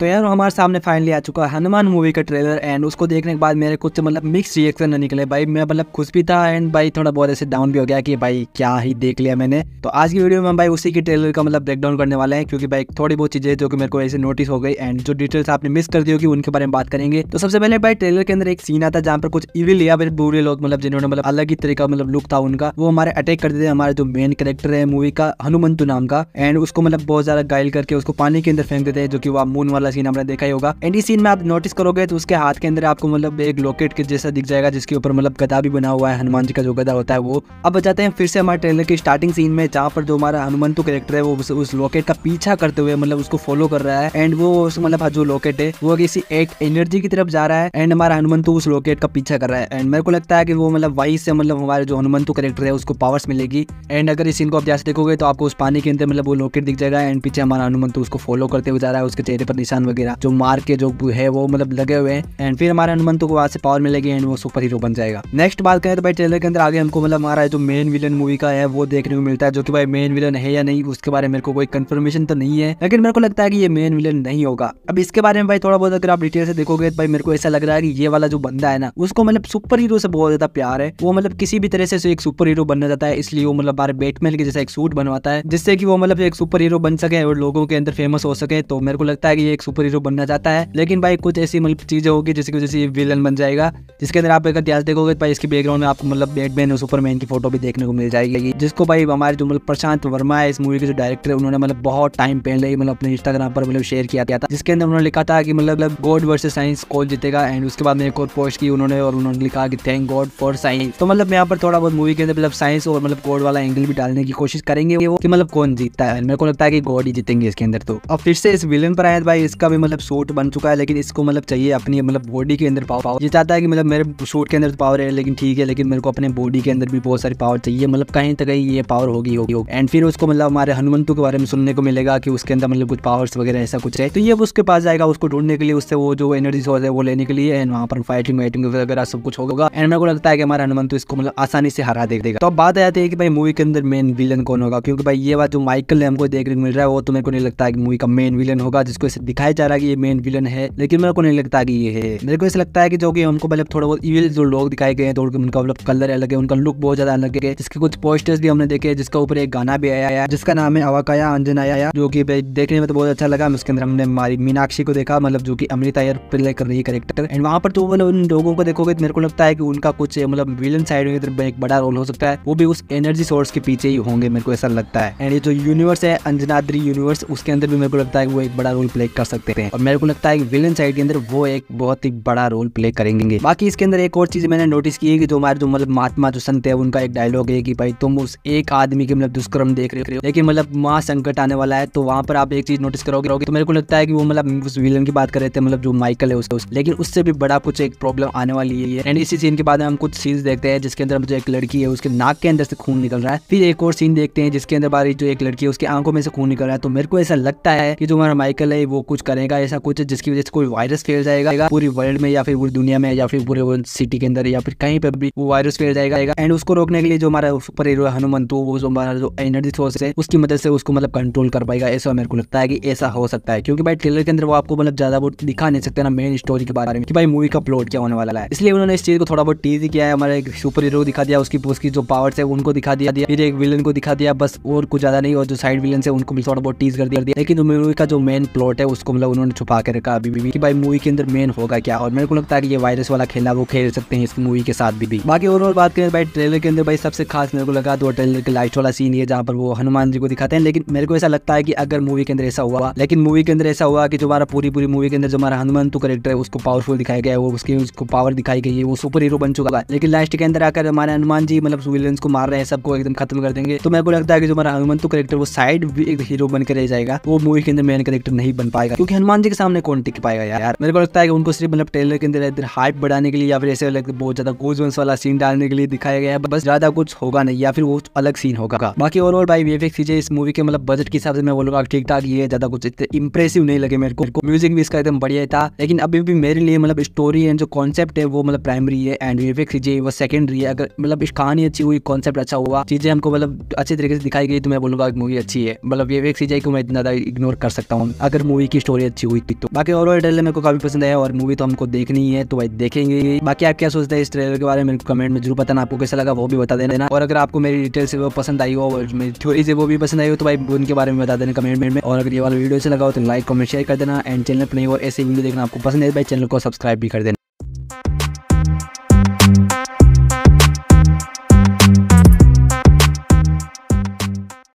तो यार हमारे सामने फाइनली आ चुका है हनुमान मूवी का ट्रेलर एंड उसको देखने के बाद मेरे कुछ मतलब मिक्स रिएक्शन निकले भाई मैं मतलब खुश भी था एंड भाई थोड़ा बहुत ऐसे डाउन भी हो गया कि भाई क्या ही देख लिया मैंने तो आज की वीडियो में भाई उसी के ट्रेलर का मतलब ब्रेकडाउन करने वाले हैं क्योंकि भाई थोड़ी बहुत चीजें जो कि मेरे को ऐसे नोटिस हो गई एंड जो डिटेल्स आपने मिस कर दी होगी उनके बारे में बात करेंगे तो सबसे पहले भाई ट्रेलर के अंदर एक सीन आता जहाँ पर कुछ इविल या फिर बुरे लोग मतलब जिन्होंने मतलब अलग ही तरीका मतलब लुक था उनका वो हमारे अटैक करते थे हमारे जो मेन कैरेक्टर है मूवी का हनुमंतु नाम का एंड उसको मतलब बहुत ज्यादा गाइल करके उसको पानी के अंदर फेंक देते हैं जो कि वह मून वाला वाला सीन आपने देखा ही होगा एंड सीन में आप नोटिस करोगे तो उसके हाथ के अंदर आपको मतलब एक लॉकेट के जैसा दिख जाएगा जिसके ऊपर मतलब गदा भी बना हुआ है हनुमान जी का जो गदा होता है वो अब बचाते हैं फिर से हमारे ट्रेलर की स्टार्टिंग सीन में जहाँ पर जो हमारा हनुमंतु तो करेक्टर है वो उस, लॉकेट का पीछा करते हुए मतलब उसको फॉलो कर रहा है एंड वो मतलब जो लॉकेट है वो किसी एक एनर्जी की तरफ जा रहा है एंड हमारा हनुमंतु तो उस लॉकेट का पीछा कर रहा है एंड मेरे को लगता है कि वो मतलब वाइस से मतलब हमारे जो हनुमंतु तो करेक्टर है उसको पावर्स मिलेगी एंड अगर इस सीन को आप जैसे देखोगे तो आपको उस पानी के अंदर मतलब वो लॉकेट दिख जाएगा एंड पीछे हमारा हनुमंतु उसको फॉलो करते हुए जा रहा है उसके चेहरे पर निशान निशान वगैरह जो मार के जो है वो मतलब लगे हुए हैं एंड फिर हमारे हनुमंत को वहाँ से पावर मिलेगी एंड वो सुपर हीरो बन जाएगा नेक्स्ट बात करें तो भाई ट्रेलर के अंदर आगे हमको मतलब हमारा जो मेन विलन मूवी का है वो देखने को मिलता है जो कि भाई मेन विलन है या नहीं उसके बारे में मेरे को कोई कंफर्मेशन तो नहीं है लेकिन मेरे को लगता है कि ये मेन विलन नहीं होगा अब इसके बारे में भाई थोड़ा बहुत अगर आप डिटेल से देखोगे तो भाई मेरे को ऐसा लग रहा है कि ये वाला जो बंदा है ना उसको मतलब सुपर हीरो से बहुत ज्यादा प्यार है वो मतलब किसी भी तरह से एक सुपर हीरो बनना चाहता है इसलिए वो मतलब हमारे बैटमैन के जैसा एक सूट बनवाता है जिससे कि वो मतलब एक सुपर हीरो बन सके और लोगों के अंदर फेमस हो सके तो मेरे को लगता है कि ये एक सुपर हीरो बनना चाहता है लेकिन भाई कुछ ऐसी मतलब चीजें होगी जिसकी वजह से ये विलन बन जाएगा जिसके अंदर आप अगर ध्यान देखोगे तो भाई इसके बैकग्राउंड में आपको मतलब बैटमैन और सुपरमैन की फोटो भी देखने को मिल जाएगी जिसको भाई हमारे जो मतलब प्रशांत वर्मा है इस मूवी के जो डायरेक्टर है उन्होंने मतलब बहुत टाइम पहले मतलब अपने इंस्टाग्राम पर मतलब शेयर किया था जिसके अंदर उन्होंने लिखा था कि मतलब गॉड वर्सेज साइंस कॉल जीतेगा एंड उसके बाद में एक और पोस्ट की उन्होंने और उन्होंने लिखा कि थैंक गॉड फॉर साइंस तो मतलब यहाँ पर थोड़ा बहुत मूवी के अंदर मतलब साइंस और मतलब गॉड वाला एंगल भी डालने की कोशिश करेंगे वो कि मतलब कौन जीतता है मेरे को लगता है कि गॉड ही जीतेंगे इसके अंदर तो अब फिर से इस विलन पर आया तो भाई इस इसका भी मतलब शोट बन चुका है लेकिन इसको मतलब चाहिए अपनी मतलब बॉडी के अंदर पावर पावर ये चाहता है कि मतलब मेरे शोट के अंदर तो पावर है लेकिन ठीक है लेकिन मेरे को अपने बॉडी के अंदर भी बहुत सारी पावर चाहिए मतलब कहीं तक तो कहीं ये पावर होगी होगी होगी एंड फिर उसको मतलब हमारे हनुमंतु के बारे में सुनने को मिलेगा कि उसके अंदर मतलब कुछ पावर्स वगैरह ऐसा कुछ है तो ये उसके पास जाएगा उसको ढूंढने के लिए उससे वो जो एनर्जी सोर्स है वो लेने के लिए एंड वहाँ पर फाइटिंग वाइटिंग वगैरह सब कुछ होगा एंड मेरे को लगता है कि हमारा हनुमंतु इसको मतलब आसानी से हरा देख देगा तो अब बात आ जाती है कि भाई मूवी के अंदर मेन विलन कौन होगा क्योंकि भाई ये बात जो माइकल ने हमको देखने को मिल रहा है वो तो मेरे को नहीं लगता है कि मूवी का मेन विलन होगा जिसको इसे दिखाया दिखाया जा रहा है कि ये मेन विलन है लेकिन मेरे को नहीं लगता कि ये है मेरे को ऐसा लगता है कि जो कि उनको मतलब थोड़ा बहुत इविल जो लोग दिखाए गए हैं तो उनका मतलब कलर अलग है उनका लुक बहुत ज्यादा अलग है जिसके कुछ पोस्टर्स भी हमने देखे जिसका ऊपर एक गाना भी आया है जिसका नाम है अवाकाया अंजन आया जो की देखने में तो बहुत अच्छा लगा उसके अंदर हमने हमारी मीनाक्षी को देखा मतलब जो की अमृता यार प्ले कर रही है करेक्टर एंड वहाँ पर तो मतलब उन लोगों को देखोगे तो मेरे को लगता है की उनका कुछ मतलब विलन साइड में एक बड़ा रोल हो सकता है वो भी उस एनर्जी सोर्स के पीछे ही होंगे मेरे को ऐसा लगता है एंड ये जो यूनिवर्स है अंजनाद्री यूनिवर्स उसके अंदर भी मेरे को लगता है वो एक बड़ा रोल प्ले कर सकते हैं और मेरे को लगता है कि विलन साइड के अंदर वो एक बहुत ही बड़ा रोल प्ले करेंगे बाकी इसके अंदर एक और चीज मैंने नोटिस की है कि जो हमारे जो मतलब महात्मा जो संत है उनका एक डायलॉग है कि भाई तुम उस एक आदमी के मतलब दुष्कर्म देख रहे हो लेकिन मतलब माँ संकट आने वाला है तो वहाँ पर आप एक चीज नोटिस करोगे तो मेरे को लगता है कि वो मतलब उस विलन की बात कर रहे थे मतलब जो माइकल है उसका लेकिन उससे भी बड़ा कुछ एक प्रॉब्लम आने वाली है एंड इसी सीन के बाद हम कुछ सीन देखते हैं जिसके अंदर जो एक लड़की है उसके नाक के अंदर से खून निकल रहा है फिर एक और सीन देखते हैं जिसके अंदर बारी जो एक लड़की है उसकी आंखों में से खून निकल रहा है तो मेरे को ऐसा लगता है कि जो हमारा माइकल है वो कुछ कुछ करेगा ऐसा कुछ जिसकी वजह से कोई वायरस फैल जाएगा पूरी वर्ल्ड में या फिर पूरी दुनिया में या फिर पूरे सिटी के अंदर या फिर कहीं पर भी वो वायरस फैल जाएगा एंड उसको रोकने के लिए जो हमारा सुपर हीरो हनुमंतु वो जो हमारा जो एनर्जी सोर्स है उसकी मदद से उसको मतलब कंट्रोल कर पाएगा ऐसा मेरे को लगता है कि ऐसा हो सकता है क्योंकि भाई ट्रेलर के अंदर वो आपको मतलब ज्यादा वो दिखा नहीं सकते ना मेन स्टोरी के बारे में कि भाई मूवी का प्लॉट क्या होने वाला है इसलिए उन्होंने इस चीज को थोड़ा बहुत टीज किया है हमारे एक सुपर हीरो दिखा दिया उसकी उसकी जो पावर्स है उनको दिखा दिया दिया फिर एक विलन को दिखा दिया बस और कुछ ज्यादा नहीं और जो साइड विलन है उनको भी थोड़ा बहुत टीज कर दिया लेकिन मूवी का जो मेन प्लॉट है उसको को मतलब उन्होंने छुपा के रखा अभी भी कि भाई मूवी के अंदर मेन होगा क्या और मेरे को लगता है कि ये वायरस वाला खेला वो खेल सकते हैं इस मूवी के साथ भी, भी। बाकी और बात करें भाई ट्रेलर के अंदर भाई सबसे खास मेरे को लगा तो ट्रेलर के लाइट वाला सीन है जहाँ पर वो हनुमान जी को दिखाते हैं लेकिन मेरे को ऐसा लगता है कि अगर मूवी के अंदर ऐसा हुआ लेकिन मूवी के अंदर ऐसा हुआ कि जो हमारा पूरी पूरी मूवी के अंदर जो हमारा हनुमान तो करेक्टर है उसको पावरफुल दिखाया गया है वो उसकी उसको पावर दिखाई गई है वो सुपर हीरो बन चुका है लेकिन लास्ट के अंदर आकर हमारे हनुमान जी मतलब विलियंस को मार रहे हैं सबको एकदम खत्म कर देंगे तो मेरे को लगता है कि जो हमारा हनुमान करेक्टर तो वो साइड भी एक हीरो बनकर रह जाएगा वो मूवी के अंदर मेन करेक्टर नहीं बन पाएगा क्योंकि हनुमान जी के सामने कौन टिक पाएगा यार मेरे को लगता है कि उनको सिर्फ मतलब टेलर के अंदर इधर हाइप बढ़ाने के लिए या फिर ऐसे बहुत ज्यादा गोज वाला सीन डालने के लिए दिखाया गया है बस ज्यादा कुछ होगा नहीं या फिर वो अलग सीन होगा बाकी ओवरऑल भाई वी चीजें इस मूवी के मतलब बजट के हिसाब से मैं बोलूंगा ठीक ठाक ये ज्यादा कुछ इतने इंप्रेसिव नहीं लगे मेरे को म्यूजिक भी इसका एकदम बढ़िया था लेकिन अभी भी मेरे लिए मतलब स्टोरी एंड जो कॉन्सेप्ट है वो मतलब प्राइमरी है एंड वी चीजें वो सेकेंडरी है अगर मतलब इस कहानी अच्छी हुई कॉन्सेप्ट अच्छा हुआ चीजें हमको मतलब अच्छे तरीके से दिखाई गई तो मैं बोलूंगा मूवी अच्छी है मतलब ये चीजें को मैं इतना ज्यादा इग्नोर कर सकता हूँ अगर मूवी की स्टोरी अच्छी हुई थी तो बाकी ओवरऑल ट्रेलर मेरे को काफी पसंद है और मूवी तो हमको देखनी है तो भाई देखेंगे बाकी आप क्या सोचते हैं इस ट्रेलर के बारे में कमेंट में जरूर बताना आपको कैसा लगा वो भी बता देना और अगर आपको मेरी डिटेल से वो पसंद आई हो और मेरी थ्योरी से वो भी पसंद आई हो तो भाई उनके बारे में बता देना कमेंट में और अगर ये वाला वीडियो से लगा हो तो लाइक कमेंट शेयर कर देना एंड चैनल पर नहीं और ऐसे वीडियो देखना आपको पसंद है तो भाई चैनल को सब्सक्राइब भी कर देना